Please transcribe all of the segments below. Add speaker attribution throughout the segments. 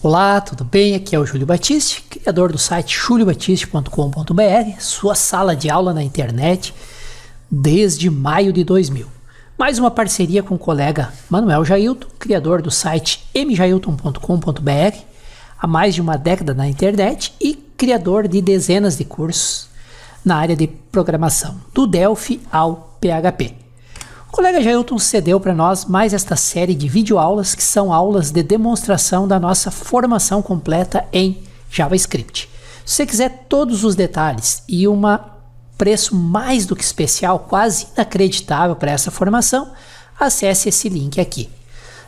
Speaker 1: Olá, tudo bem? Aqui é o Júlio Batiste, criador do site juliobatiste.com.br, sua sala de aula na internet desde maio de 2000. Mais uma parceria com o colega Manuel Jailton, criador do site mjailton.com.br, há mais de uma década na internet e criador de dezenas de cursos na área de programação, do Delphi ao PHP. O colega Jailton cedeu para nós mais esta série de videoaulas que são aulas de demonstração da nossa formação completa em JavaScript. Se você quiser todos os detalhes e um preço mais do que especial, quase inacreditável para essa formação, acesse esse link aqui.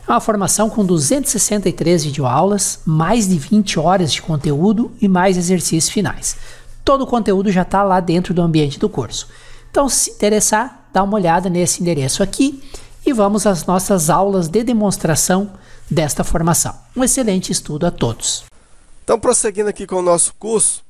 Speaker 1: É uma formação com 263 videoaulas, mais de 20 horas de conteúdo e mais exercícios finais. Todo o conteúdo já está lá dentro do ambiente do curso. Então, se interessar, dá uma olhada nesse endereço aqui e vamos às nossas aulas de demonstração desta formação. Um excelente estudo
Speaker 2: a todos. Então, prosseguindo aqui com o nosso curso,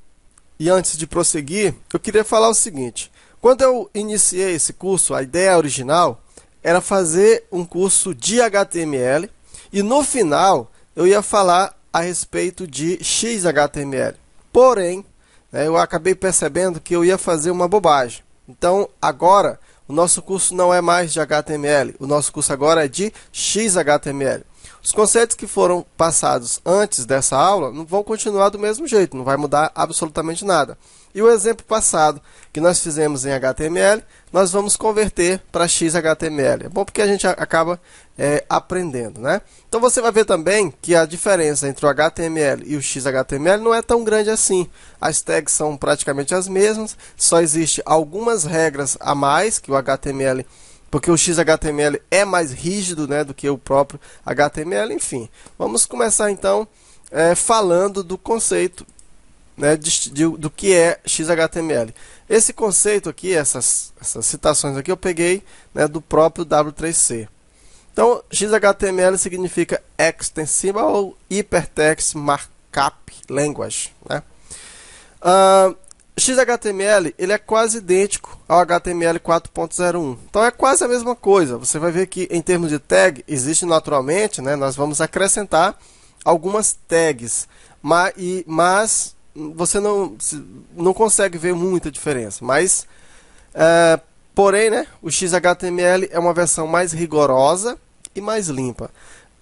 Speaker 2: e antes de prosseguir, eu queria falar o seguinte: quando eu iniciei esse curso, a ideia original era fazer um curso de HTML e no final eu ia falar a respeito de XHTML. Porém, né, eu acabei percebendo que eu ia fazer uma bobagem. Então, agora o nosso curso não é mais de HTML, o nosso curso agora é de XHTML. Os conceitos que foram passados antes dessa aula não vão continuar do mesmo jeito, não vai mudar absolutamente nada. E o exemplo passado que nós fizemos em HTML, nós vamos converter para XHTML. É bom porque a gente acaba é, aprendendo, né? Então você vai ver também que a diferença entre o HTML e o XHTML não é tão grande assim. As tags são praticamente as mesmas, só existe algumas regras a mais que o HTML porque o XHTML é mais rígido né, do que o próprio HTML, enfim. Vamos começar então é, falando do conceito né, de, de, do que é XHTML. Esse conceito aqui, essas, essas citações aqui, eu peguei né, do próprio W3C. Então, XHTML significa Extensible Hypertext Markup Language. Né? Uh, XHTML ele é quase idêntico ao HTML 4.01. Então é quase a mesma coisa. Você vai ver que em termos de tag existe naturalmente, né? Nós vamos acrescentar algumas tags, mas, e, mas você não não consegue ver muita diferença. Mas é, porém, né? O XHTML é uma versão mais rigorosa e mais limpa.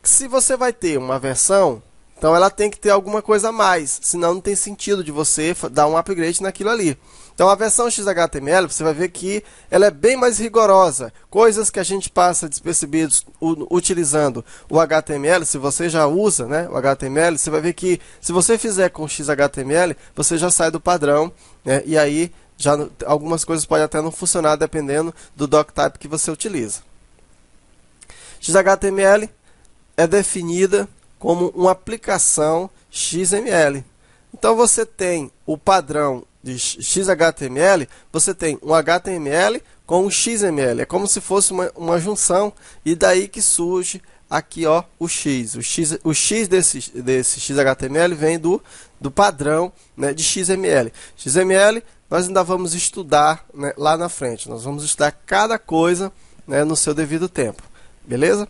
Speaker 2: Se você vai ter uma versão então ela tem que ter alguma coisa a mais, senão não tem sentido de você dar um upgrade naquilo ali. Então a versão XHTML, você vai ver que ela é bem mais rigorosa. Coisas que a gente passa despercebidos utilizando o HTML, se você já usa né, o HTML, você vai ver que se você fizer com XHTML, você já sai do padrão, né, e aí já algumas coisas podem até não funcionar dependendo do doctype que você utiliza. XHTML é definida como uma aplicação XML. Então você tem o padrão de XHTML, você tem um HTML com um XML. É como se fosse uma, uma junção e daí que surge aqui ó, o X. O X, o X desse, desse XHTML vem do, do padrão né, de XML. XML nós ainda vamos estudar né, lá na frente. Nós vamos estudar cada coisa né, no seu devido tempo. Beleza?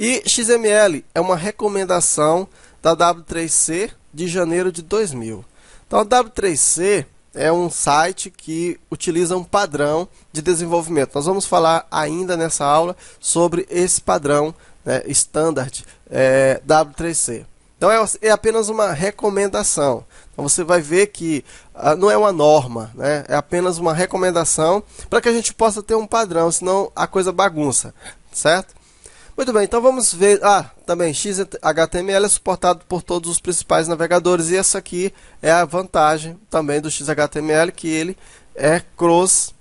Speaker 2: E XML é uma recomendação da W3C de janeiro de 2000. Então, a W3C é um site que utiliza um padrão de desenvolvimento. Nós vamos falar ainda nessa aula sobre esse padrão né, standard é, W3C. Então é, é, apenas uma recomendação. Então você vai ver que ah, não é uma norma, né? é apenas uma recomendação para que a gente possa ter um padrão, senão a coisa bagunça, certo? Muito bem, então vamos ver. Ah, também XHTML é suportado por todos os principais navegadores e essa aqui é a vantagem também do XHTML que ele é cross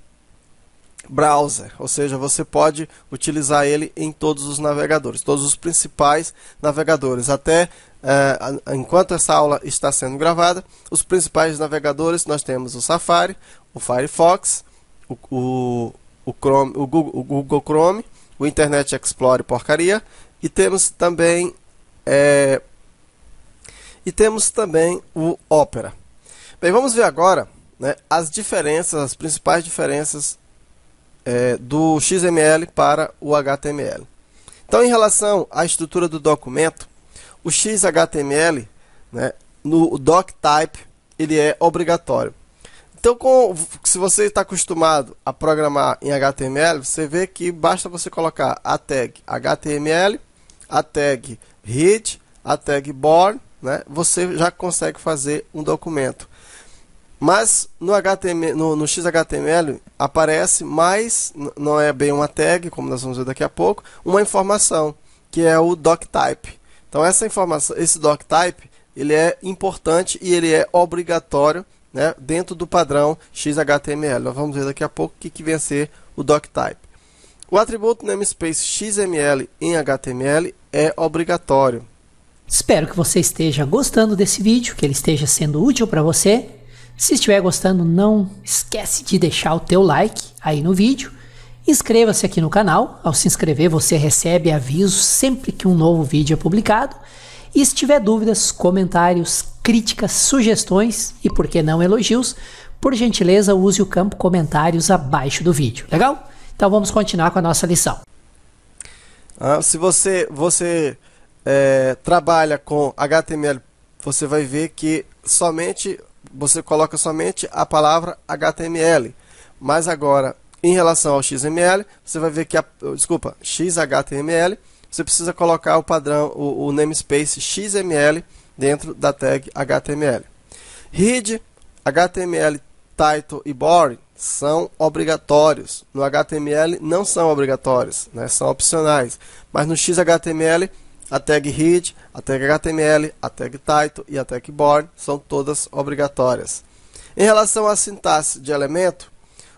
Speaker 2: browser, ou seja, você pode utilizar ele em todos os navegadores, todos os principais navegadores. Até eh, enquanto essa aula está sendo gravada, os principais navegadores nós temos o Safari, o Firefox, o, o, o Chrome, o Google, o Google Chrome o Internet Explorer porcaria e temos também é, e temos também o Opera. Bem, vamos ver agora né, as diferenças, as principais diferenças é, do XML para o HTML. Então, em relação à estrutura do documento, o XHTML, né, no doctype, ele é obrigatório. Então, com, se você está acostumado a programar em HTML, você vê que basta você colocar a tag HTML, a tag read, a tag born, né? você já consegue fazer um documento. Mas no, HTML, no, no XHTML aparece mais, não é bem uma tag, como nós vamos ver daqui a pouco, uma informação, que é o doctype. Então, essa informação, esse doctype, ele é importante e ele é obrigatório né, dentro do padrão XHTML. Nós vamos ver daqui a pouco o que, que vem a ser o doctype. O atributo namespace XML em HTML é obrigatório.
Speaker 1: Espero que você esteja gostando desse vídeo, que ele esteja sendo útil para você. Se estiver gostando, não esquece de deixar o teu like aí no vídeo. Inscreva-se aqui no canal. Ao se inscrever, você recebe aviso sempre que um novo vídeo é publicado. E se tiver dúvidas, comentários, críticas, sugestões e por que não elogios, por gentileza use o campo comentários abaixo do vídeo, legal? Então vamos continuar com a nossa lição.
Speaker 2: Ah, se você, você é, trabalha com HTML, você vai ver que somente você coloca somente a palavra HTML. Mas agora, em relação ao XML, você vai ver que a, desculpa, XHTML, você precisa colocar o padrão, o, o namespace XML dentro da tag HTML. Read, HTML, title e body são obrigatórios. No HTML não são obrigatórios, né? são opcionais. Mas no XHTML, a tag read, a tag HTML, a tag title e a tag body são todas obrigatórias. Em relação à sintaxe de elemento,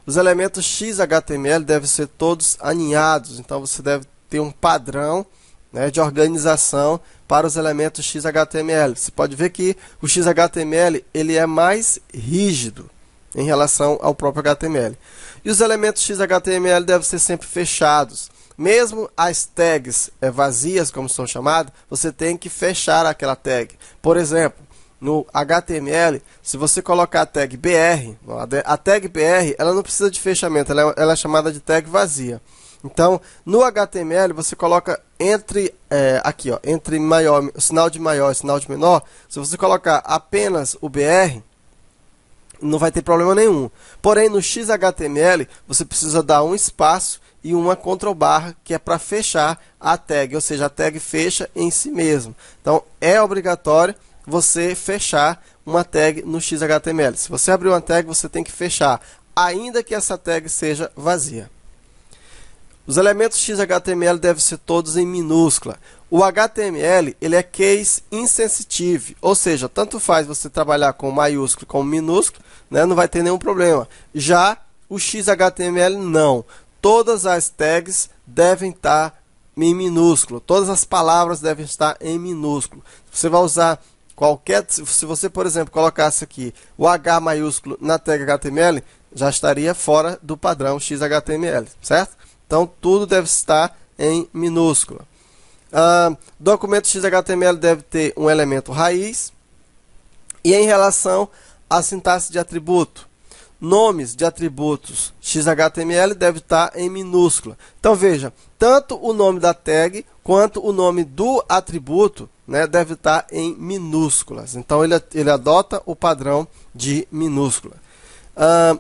Speaker 2: os elementos XHTML devem ser todos aninhados, então você deve tem um padrão né, de organização para os elementos XHTML. Você pode ver que o XHTML ele é mais rígido em relação ao próprio HTML. E os elementos XHTML devem ser sempre fechados. Mesmo as tags é, vazias, como são chamadas, você tem que fechar aquela tag. Por exemplo, no HTML, se você colocar a tag BR, a tag BR ela não precisa de fechamento, ela é, ela é chamada de tag vazia. Então, no HTML você coloca entre é, aqui, ó, entre maior, sinal de maior e sinal de menor. Se você colocar apenas o BR, não vai ter problema nenhum. Porém, no XHTML, você precisa dar um espaço e uma control barra, que é para fechar a tag, ou seja, a tag fecha em si mesmo. Então, é obrigatório você fechar uma tag no XHTML. Se você abrir uma tag, você tem que fechar, ainda que essa tag seja vazia. Os elementos XHTML devem ser todos em minúscula. O HTML ele é case insensitive, ou seja, tanto faz você trabalhar com maiúsculo como minúsculo, né, não vai ter nenhum problema. Já o XHTML não. Todas as tags devem estar em minúsculo, todas as palavras devem estar em minúsculo. Você vai usar qualquer. Se você, por exemplo, colocasse aqui o H maiúsculo na tag HTML, já estaria fora do padrão XHTML, certo? Então tudo deve estar em minúscula. Uh, documento XHTML deve ter um elemento raiz. E em relação à sintaxe de atributo, nomes de atributos XHTML deve estar em minúscula. Então veja, tanto o nome da tag quanto o nome do atributo né, deve estar em minúsculas. Então ele, ele adota o padrão de minúscula. Ah,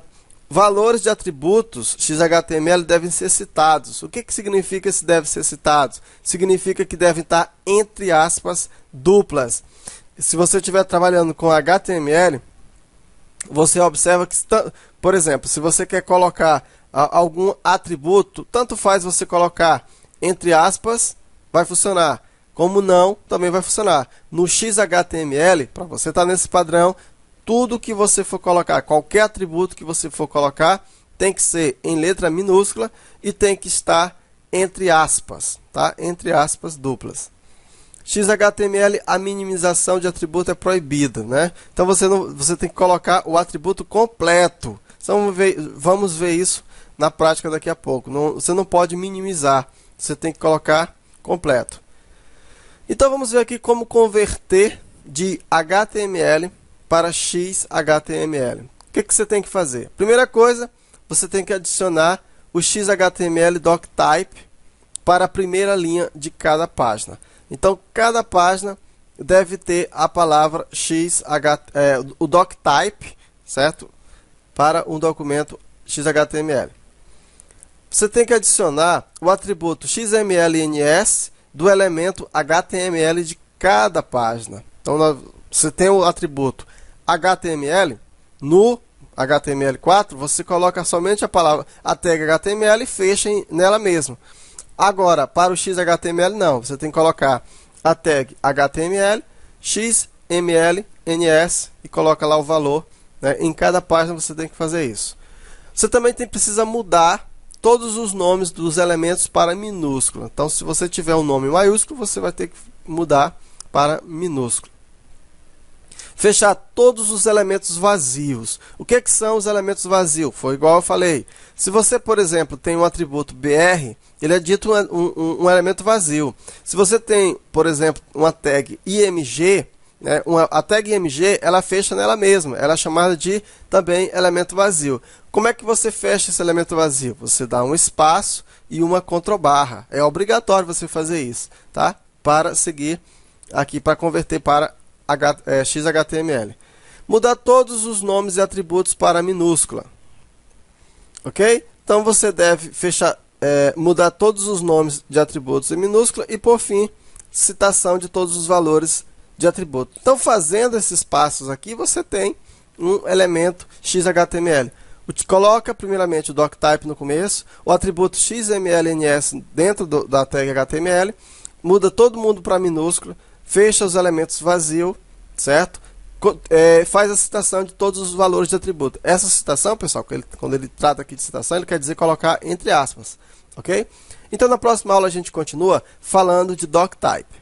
Speaker 2: Valores de atributos XHTML devem ser citados. O que, que significa se devem ser citados? Significa que devem estar entre aspas duplas. Se você estiver trabalhando com HTML, você observa que, por exemplo, se você quer colocar ah, algum atributo, tanto faz você colocar entre aspas, vai funcionar. Como não, também vai funcionar. No XHTML, para você estar tá nesse padrão, tudo que você for colocar, qualquer atributo que você for colocar, tem que ser em letra minúscula e tem que estar entre aspas, tá? Entre aspas duplas. XHTML, a minimização de atributo é proibida, né? Então você, não, você tem que colocar o atributo completo. Então, vamos, ver, vamos ver isso na prática daqui a pouco. Não, você não pode minimizar, você tem que colocar completo. Então vamos ver aqui como converter de HTML para XHTML. O que, que você tem que fazer? Primeira coisa, você tem que adicionar o XHTML doctype para a primeira linha de cada página. Então, cada página deve ter a palavra XHTML, é, o doctype, certo? Para um documento XHTML. Você tem que adicionar o atributo XMLNS do elemento HTML de cada página. Então, você tem o atributo HTML, no HTML4, você coloca somente a palavra a tag HTML e fecha em, nela mesmo. Agora, para o XHTML não, você tem que colocar a tag HTML, XML, NS e coloca lá o valor. Né? Em cada página você tem que fazer isso. Você também tem, precisa mudar todos os nomes dos elementos para minúsculo. Então, se você tiver um nome maiúsculo, você vai ter que mudar para minúsculo fechar todos os elementos vazios. O que, é que são os elementos vazios? Foi igual eu falei. Se você, por exemplo, tem um atributo br, ele é dito um, um, um elemento vazio. Se você tem, por exemplo, uma tag img, né, uma, a tag img ela fecha nela mesma. Ela é chamada de também elemento vazio. Como é que você fecha esse elemento vazio? Você dá um espaço e uma controbarra. É obrigatório você fazer isso, tá? Para seguir aqui para converter para é, XHTML. Mudar todos os nomes e atributos para minúscula. Ok? Então você deve fechar, é, mudar todos os nomes de atributos em minúscula e, por fim, citação de todos os valores de atributo. Então, fazendo esses passos aqui, você tem um elemento XHTML. Coloca primeiramente o doctype no começo, o atributo XMLNS dentro do, da tag HTML, muda todo mundo para minúscula, fecha os elementos vazio, certo? É, faz a citação de todos os valores de atributo. Essa citação, pessoal, ele, quando ele trata aqui de citação, ele quer dizer colocar entre aspas, ok? Então, na próxima aula a gente continua falando de doctype.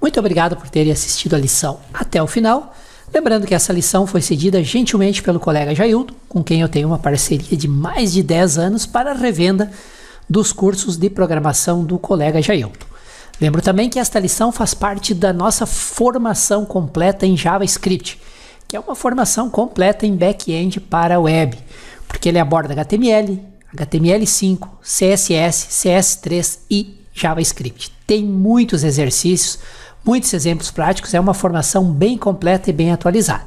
Speaker 1: Muito obrigado por terem assistido a lição até o final. Lembrando que essa lição foi cedida gentilmente pelo colega Jaildo, com quem eu tenho uma parceria de mais de 10 anos para a revenda dos cursos de programação do colega Jaildo. Lembro também que esta lição faz parte da nossa formação completa em JavaScript, que é uma formação completa em back-end para web, porque ele aborda HTML, HTML5, CSS, CS3 e JavaScript. Tem muitos exercícios, muitos exemplos práticos, é uma formação bem completa e bem atualizada.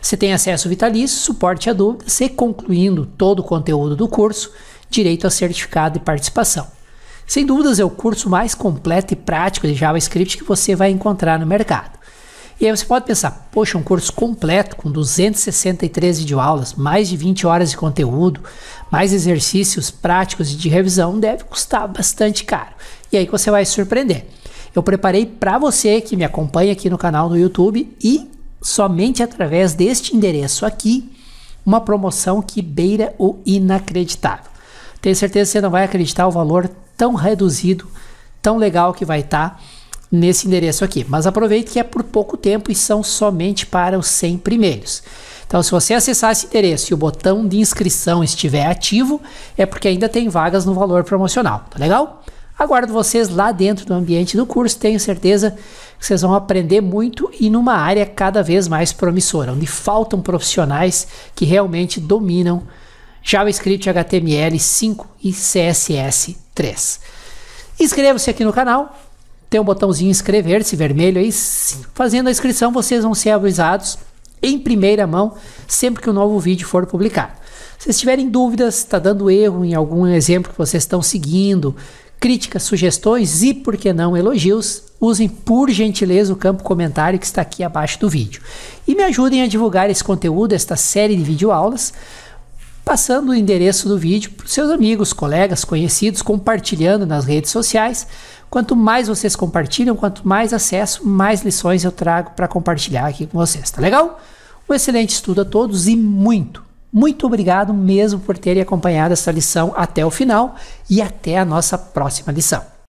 Speaker 1: Você tem acesso vitalício, suporte a dúvidas e, concluindo todo o conteúdo do curso, direito a certificado e participação. Sem dúvidas, é o curso mais completo e prático de JavaScript que você vai encontrar no mercado. E aí você pode pensar, poxa, um curso completo com 263 videoaulas, mais de 20 horas de conteúdo, mais exercícios práticos e de revisão deve custar bastante caro. E aí você vai se surpreender. Eu preparei para você que me acompanha aqui no canal do YouTube e somente através deste endereço aqui, uma promoção que beira o inacreditável. Tenho certeza que você não vai acreditar o valor tão reduzido, tão legal que vai estar tá nesse endereço aqui. Mas aproveite que é por pouco tempo e são somente para os 100 primeiros. Então, se você acessar esse endereço e o botão de inscrição estiver ativo, é porque ainda tem vagas no valor promocional, tá legal? Aguardo vocês lá dentro do ambiente do curso, tenho certeza que vocês vão aprender muito e numa área cada vez mais promissora, onde faltam profissionais que realmente dominam JavaScript, HTML5 e CSS3. Inscreva-se aqui no canal, tem um botãozinho inscrever-se vermelho aí, fazendo a inscrição vocês vão ser avisados em primeira mão sempre que o um novo vídeo for publicado. Se tiverem dúvidas, está dando erro em algum exemplo que vocês estão seguindo, críticas, sugestões e, por que não, elogios, usem por gentileza o campo comentário que está aqui abaixo do vídeo. E me ajudem a divulgar esse conteúdo, esta série de videoaulas, passando o endereço do vídeo para seus amigos, colegas, conhecidos, compartilhando nas redes sociais. Quanto mais vocês compartilham, quanto mais acesso, mais lições eu trago para compartilhar aqui com vocês, tá legal? Um excelente estudo a todos e muito, muito obrigado mesmo por terem acompanhado essa lição até o final e até a nossa próxima lição.